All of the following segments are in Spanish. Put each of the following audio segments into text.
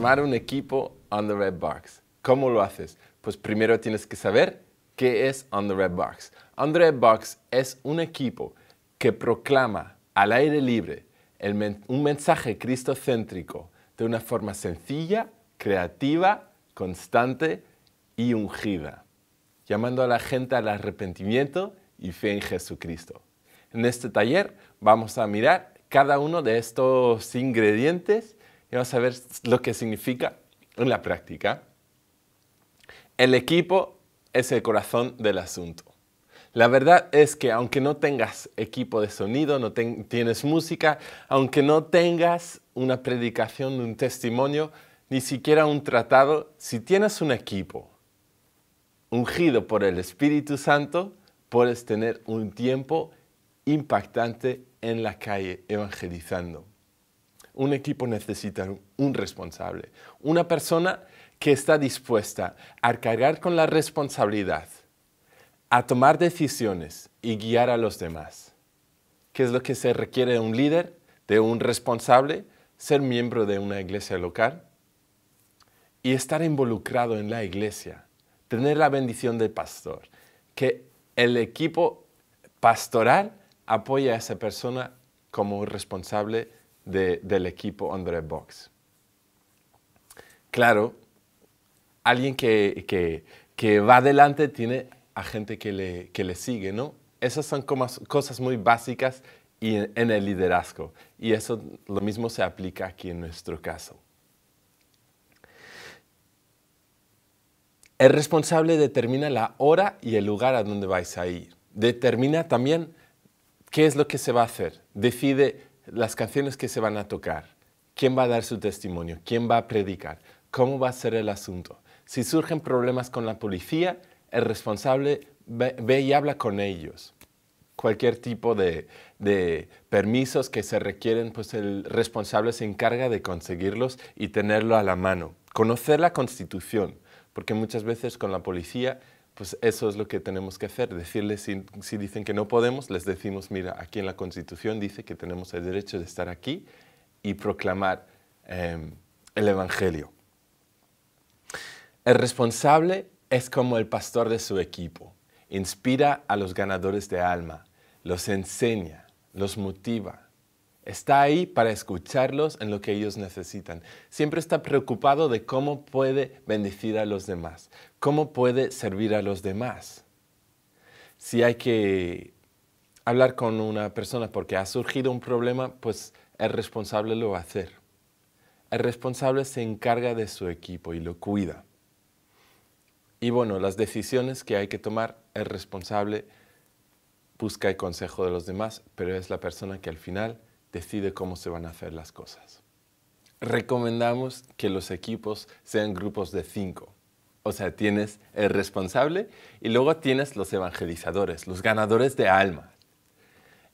formar un equipo on the red box. ¿Cómo lo haces? Pues primero tienes que saber qué es on the red box. On the red box es un equipo que proclama al aire libre un mensaje cristocéntrico de una forma sencilla, creativa, constante y ungida, llamando a la gente al arrepentimiento y fe en Jesucristo. En este taller vamos a mirar cada uno de estos ingredientes y vamos a ver lo que significa en la práctica. El equipo es el corazón del asunto. La verdad es que aunque no tengas equipo de sonido, no tienes música, aunque no tengas una predicación, un testimonio, ni siquiera un tratado, si tienes un equipo ungido por el Espíritu Santo, puedes tener un tiempo impactante en la calle evangelizando un equipo necesita un responsable, una persona que está dispuesta a cargar con la responsabilidad, a tomar decisiones y guiar a los demás. ¿Qué es lo que se requiere de un líder, de un responsable? Ser miembro de una iglesia local y estar involucrado en la iglesia, tener la bendición del pastor, que el equipo pastoral apoya a esa persona como responsable del equipo Andre Box. Claro, alguien que, va adelante tiene a gente que le, sigue, ¿no? Esas son cosas muy básicas en el liderazgo. Y eso lo mismo se aplica aquí en nuestro caso. El responsable determina la hora y el lugar a donde vais a ir. Determina también qué es lo que se va a hacer. Decide las canciones que se van a tocar, quién va a dar su testimonio, quién va a predicar, cómo va a ser el asunto. Si surgen problemas con la policía, el responsable ve, y habla con ellos. Cualquier tipo de, de, permisos que se requieren, pues el responsable se encarga de conseguirlos y tenerlo a la mano. Conocer la constitución, porque muchas veces con la policía pues eso es lo que tenemos que hacer, decirles si, dicen que no podemos, les decimos, mira, aquí en la Constitución dice que tenemos el derecho de estar aquí y proclamar em, el Evangelio. El responsable es como el pastor de su equipo, inspira a los ganadores de alma, los enseña, los motiva, Está ahí para escucharlos en lo que ellos necesitan. Siempre está preocupado de cómo puede bendecir a los demás, cómo puede servir a los demás. Si hay que hablar con una persona porque ha surgido un problema, pues el responsable lo va a hacer. El responsable se encarga de su equipo y lo cuida. Y bueno, las decisiones que hay que tomar, el responsable busca el consejo de los demás, pero es la persona que al final decide cómo se van a hacer las cosas. Recomendamos que los equipos sean grupos de cinco. O sea, tienes el responsable y luego tienes los evangelizadores, los ganadores de alma.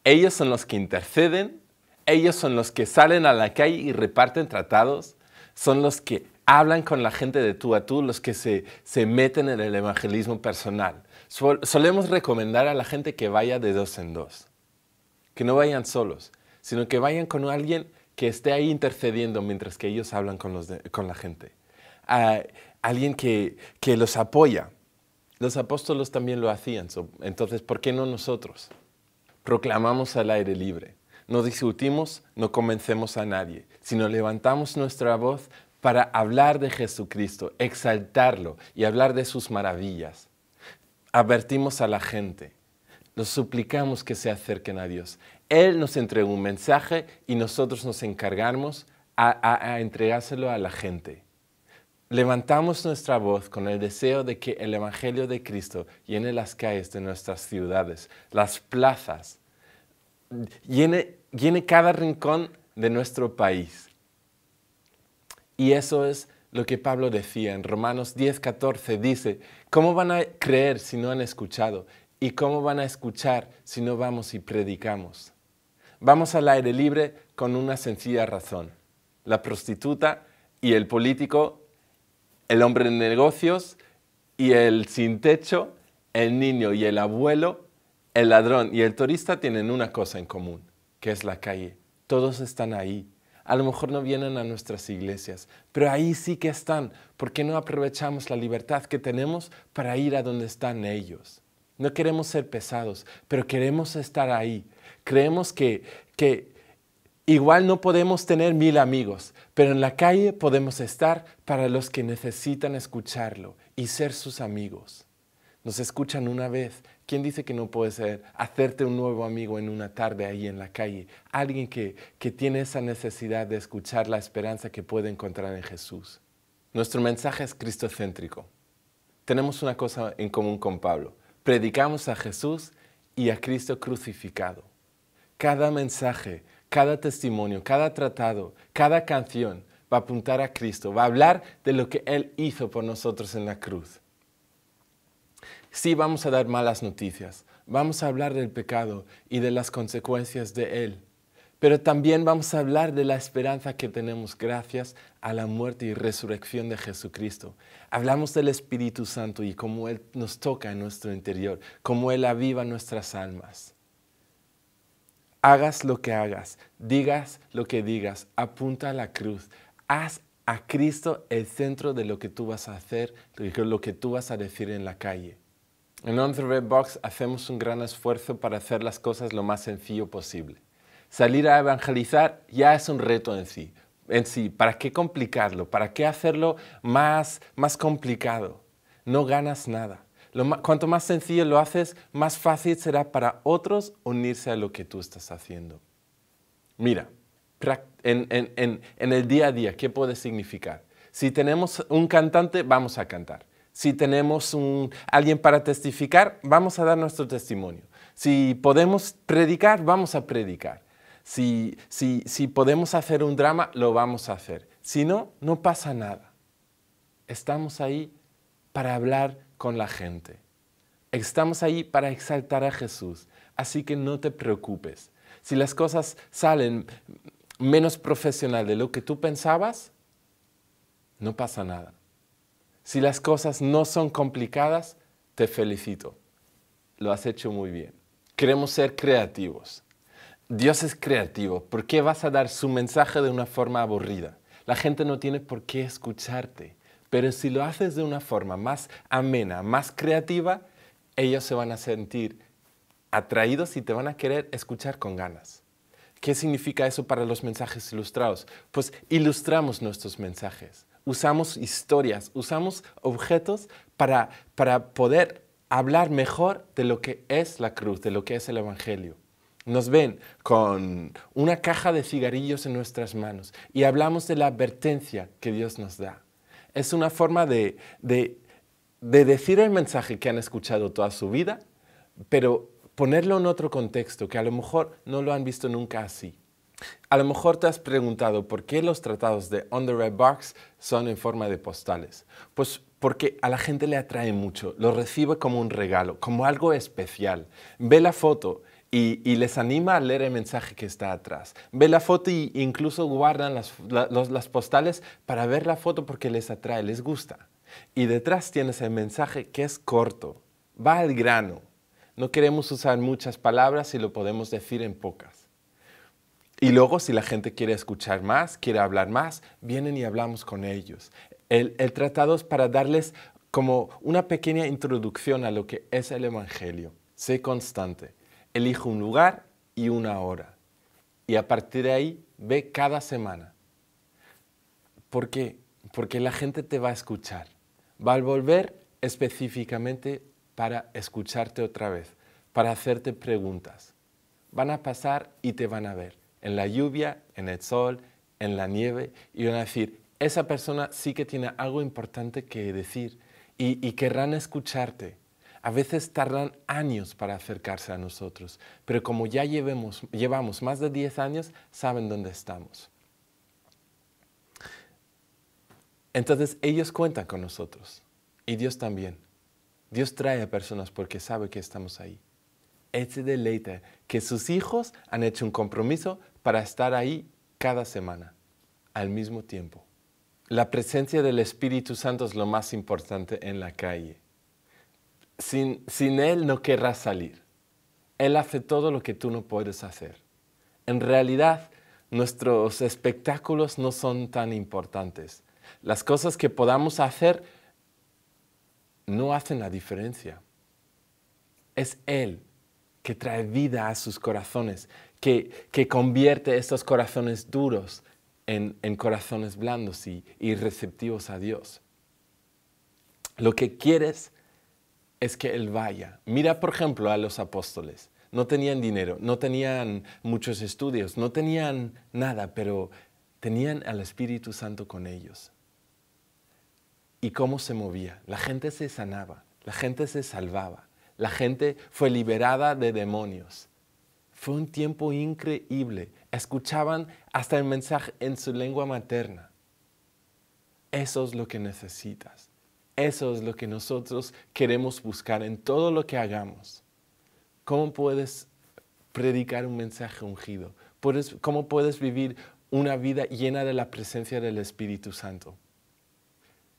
Ellos son los que interceden, ellos son los que salen a la calle y reparten tratados, son los que hablan con la gente de tú a tú, los que se, se meten en el evangelismo personal. Solemos recomendar a la gente que vaya de dos en dos, que no vayan solos, sino que vayan con alguien que esté ahí intercediendo mientras que ellos hablan con, la gente. Ah, alguien que, los apoya. Los apóstoles también lo hacían, entonces, ¿por qué no nosotros? Proclamamos al aire libre. No discutimos, no convencemos a nadie, sino levantamos nuestra voz para hablar de Jesucristo, exaltarlo y hablar de sus maravillas. Advertimos a la gente, los suplicamos que se acerquen a Dios. Él nos entregó un mensaje y nosotros nos encargamos a, entregárselo a la gente. Levantamos nuestra voz con el deseo de que el Evangelio de Cristo llene las calles de nuestras ciudades, las plazas, llene, llene cada rincón de nuestro país. Y eso es lo que Pablo decía en Romanos 10, 14. Dice, ¿cómo van a creer si no han escuchado? ¿Y cómo van a escuchar si no vamos y predicamos? Vamos al aire libre con una sencilla razón. La prostituta y el político, el hombre de negocios y el sin techo, el niño y el abuelo, el ladrón y el turista tienen una cosa en común, que es la calle. Todos están ahí. A lo mejor no vienen a nuestras iglesias, pero ahí sí que están, ¿Por qué no aprovechamos la libertad que tenemos para ir a donde están ellos. No queremos ser pesados, pero queremos estar ahí Creemos que, igual no podemos tener mil amigos, pero en la calle podemos estar para los que necesitan escucharlo y ser sus amigos. Nos escuchan una vez. ¿Quién dice que no puede ser hacerte un nuevo amigo en una tarde ahí en la calle? Alguien que, que tiene esa necesidad de escuchar la esperanza que puede encontrar en Jesús. Nuestro mensaje es cristocéntrico. Tenemos una cosa en común con Pablo. Predicamos a Jesús y a Cristo crucificado. Cada mensaje, cada testimonio, cada tratado, cada canción va a apuntar a Cristo, va a hablar de lo que Él hizo por nosotros en la cruz. Sí vamos a dar malas noticias, vamos a hablar del pecado y de las consecuencias de Él, pero también vamos a hablar de la esperanza que tenemos gracias a la muerte y resurrección de Jesucristo. Hablamos del Espíritu Santo y cómo Él nos toca en nuestro interior, cómo Él aviva nuestras almas hagas lo que hagas, digas lo que digas, apunta a la cruz, haz a Cristo el centro de lo que tú vas a hacer, lo que tú vas a decir en la calle. En On the Red Box hacemos un gran esfuerzo para hacer las cosas lo más sencillo posible. Salir a evangelizar ya es un reto en sí. En sí, ¿para qué complicarlo? ¿Para qué hacerlo más, más complicado? No ganas nada cuanto más sencillo lo haces, más fácil será para otros unirse a lo que tú estás haciendo. Mira, en, el día a día, ¿qué puede significar? Si tenemos un cantante, vamos a cantar. Si tenemos alguien para testificar, vamos a dar nuestro testimonio. Si podemos predicar, vamos a predicar. si podemos hacer un drama, lo vamos a hacer. Si no, no pasa nada. Estamos ahí para hablar con la gente. Estamos ahí para exaltar a Jesús, así que no te preocupes. Si las cosas salen menos profesional de lo que tú pensabas, no pasa nada. Si las cosas no son complicadas, te felicito. Lo has hecho muy bien. Queremos ser creativos. Dios es creativo. ¿Por qué vas a dar su mensaje de una forma aburrida? La gente no tiene por qué escucharte. Pero si lo haces de una forma más amena, más creativa, ellos se van a sentir atraídos y te van a querer escuchar con ganas. ¿Qué significa eso para los mensajes ilustrados? Pues ilustramos nuestros mensajes, usamos historias, usamos objetos para, poder hablar mejor de lo que es la cruz, de lo que es el Evangelio. Nos ven con una caja de cigarrillos en nuestras manos y hablamos de la advertencia que Dios nos da es una forma de, decir el mensaje que han escuchado toda su vida, pero ponerlo en otro contexto, que a lo mejor no lo han visto nunca así. A lo mejor te has preguntado por qué los tratados de On the Red Box son en forma de postales. Pues porque a la gente le atrae mucho, lo recibe como un regalo, como algo especial. Ve la foto, y, les anima a leer el mensaje que está atrás. Ve la foto e incluso guardan las, postales para ver la foto porque les atrae, les gusta. Y detrás tienes el mensaje que es corto, va al grano. No queremos usar muchas palabras y lo podemos decir en pocas. Y luego, si la gente quiere escuchar más, quiere hablar más, vienen y hablamos con ellos. El, el tratado es para darles como una pequeña introducción a lo que es el Evangelio. Sé constante elige un lugar y una hora. Y a partir de ahí ve cada semana. ¿Por qué? Porque la gente te va a escuchar. Va a volver específicamente para escucharte otra vez, para hacerte preguntas. Van a pasar y te van a ver. En la lluvia, en el sol, en la nieve. Y van a decir, esa persona sí que tiene algo importante que decir. y querrán escucharte a veces tardan años para acercarse a nosotros, pero como ya llevamos más de 10 años, saben dónde estamos. Entonces ellos cuentan con nosotros y Dios también. Dios trae a personas porque sabe que estamos ahí. Él se deleita que sus hijos han hecho un compromiso para estar ahí cada semana, al mismo tiempo. La presencia del Espíritu Santo es lo más importante en la calle sin, Él no querrás salir. Él hace todo lo que tú no puedes hacer. En realidad, nuestros espectáculos no son tan importantes. Las cosas que podamos hacer no hacen la diferencia. Es Él que trae vida a sus corazones, que, convierte estos corazones duros en, corazones blandos y receptivos a Dios. Lo que quieres es que Él vaya. Mira, por ejemplo, a los apóstoles. No tenían dinero, no tenían muchos estudios, no tenían nada, pero tenían al Espíritu Santo con ellos. ¿Y cómo se movía? La gente se sanaba, la gente se salvaba, la gente fue liberada de demonios. Fue un tiempo increíble. Escuchaban hasta el mensaje en su lengua materna. Eso es lo que necesitas. Eso es lo que nosotros queremos buscar en todo lo que hagamos. ¿Cómo puedes predicar un mensaje ungido? ¿Cómo puedes vivir una vida llena de la presencia del Espíritu Santo?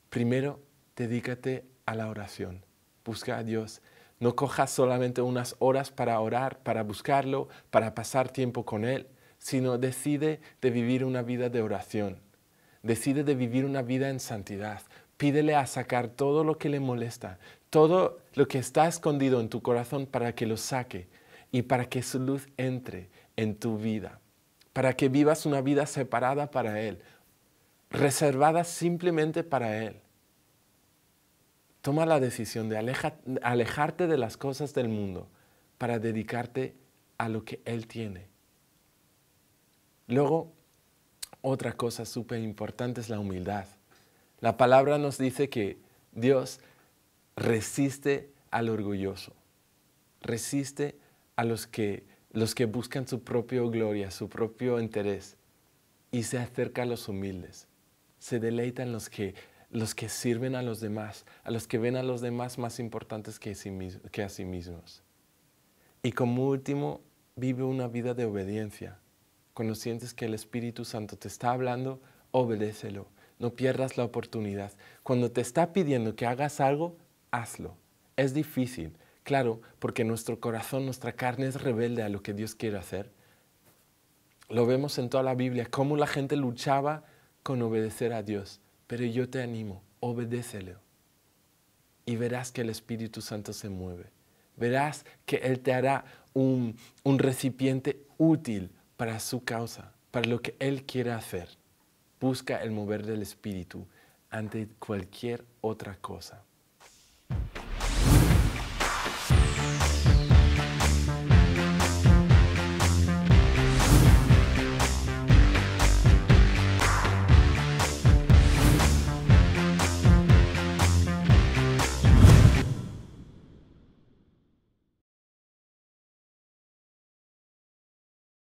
Primero, dedícate a la oración. Busca a Dios. No cojas solamente unas horas para orar, para buscarlo, para pasar tiempo con Él, sino decide de vivir una vida de oración. Decide de vivir una vida en santidad. Pídele a sacar todo lo que le molesta, todo lo que está escondido en tu corazón para que lo saque y para que su luz entre en tu vida, para que vivas una vida separada para Él, reservada simplemente para Él. Toma la decisión de alejarte de las cosas del mundo para dedicarte a lo que Él tiene. Luego, otra cosa súper importante es la humildad. La palabra nos dice que Dios resiste al orgulloso, resiste a los que, buscan su propia gloria, su propio interés, y se acerca a los humildes. Se deleita los que, los que sirven a los demás, a los que ven a los demás más importantes que, que a sí mismos. Y como último, vive una vida de obediencia. Cuando sientes que el Espíritu Santo te está hablando, obedécelo no pierdas la oportunidad. Cuando te está pidiendo que hagas algo, hazlo. Es difícil, claro, porque nuestro corazón, nuestra carne es rebelde a lo que Dios quiere hacer. Lo vemos en toda la Biblia, cómo la gente luchaba con obedecer a Dios. Pero yo te animo, obedécele. Y verás que el Espíritu Santo se mueve. Verás que Él te hará un recipiente útil para su causa, para lo que Él quiere hacer. Busca el mover del Espíritu ante cualquier otra cosa.